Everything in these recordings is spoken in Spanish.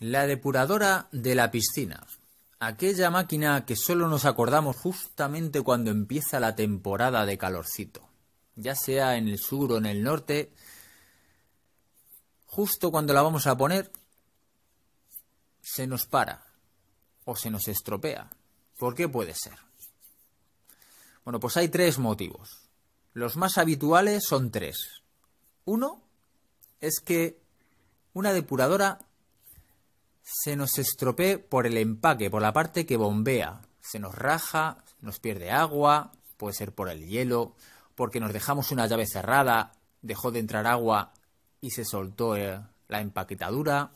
La depuradora de la piscina. Aquella máquina que solo nos acordamos justamente cuando empieza la temporada de calorcito. Ya sea en el sur o en el norte, justo cuando la vamos a poner, se nos para o se nos estropea. ¿Por qué puede ser? Bueno, pues hay tres motivos. Los más habituales son tres. Uno es que una depuradora se nos estropee por el empaque, por la parte que bombea. Se nos raja, nos pierde agua, puede ser por el hielo, porque nos dejamos una llave cerrada, dejó de entrar agua y se soltó eh, la empaquetadura.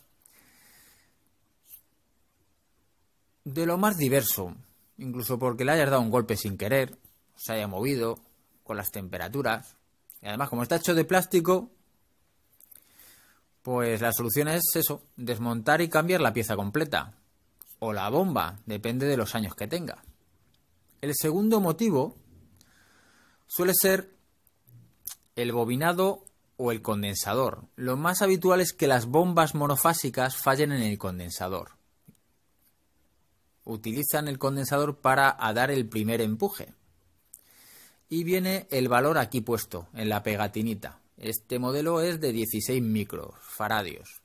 De lo más diverso, incluso porque le hayas dado un golpe sin querer, se haya movido con las temperaturas. Y además, como está hecho de plástico, pues la solución es eso, desmontar y cambiar la pieza completa. O la bomba, depende de los años que tenga. El segundo motivo suele ser el bobinado o el condensador. Lo más habitual es que las bombas monofásicas fallen en el condensador. Utilizan el condensador para dar el primer empuje. Y viene el valor aquí puesto, en la pegatinita. Este modelo es de 16 microfaradios.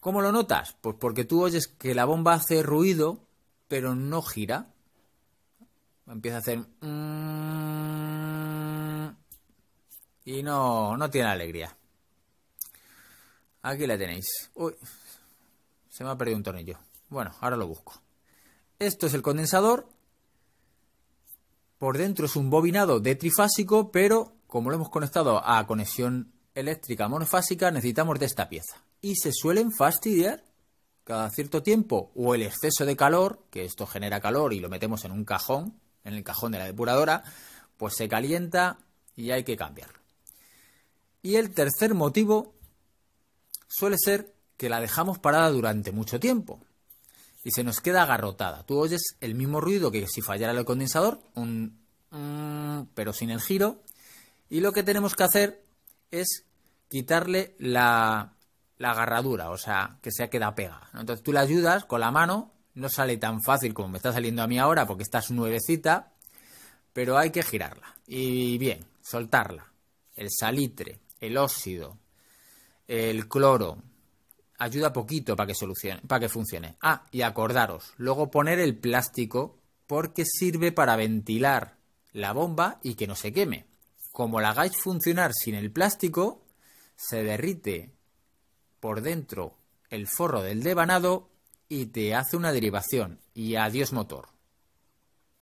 ¿Cómo lo notas? Pues porque tú oyes que la bomba hace ruido, pero no gira. Empieza a hacer... Mm, y no, no tiene alegría. Aquí la tenéis. Uy, se me ha perdido un tornillo. Bueno, ahora lo busco. Esto es el condensador. Por dentro es un bobinado de trifásico, pero como lo hemos conectado a conexión eléctrica monofásica, necesitamos de esta pieza. Y se suelen fastidiar cada cierto tiempo o el exceso de calor, que esto genera calor y lo metemos en un cajón, en el cajón de la depuradora, pues se calienta y hay que cambiarlo. Y el tercer motivo suele ser que la dejamos parada durante mucho tiempo y se nos queda agarrotada. Tú oyes el mismo ruido que si fallara el condensador, un, mm, pero sin el giro, y lo que tenemos que hacer es quitarle la, la agarradura, o sea, que sea queda pega. Entonces tú la ayudas con la mano, no sale tan fácil como me está saliendo a mí ahora porque estás nuevecita, pero hay que girarla. Y bien, soltarla. El salitre, el óxido, el cloro, ayuda poquito para que solucione, para que funcione. Ah, y acordaros, luego poner el plástico porque sirve para ventilar la bomba y que no se queme como la hagáis funcionar sin el plástico, se derrite por dentro el forro del devanado y te hace una derivación. Y adiós motor.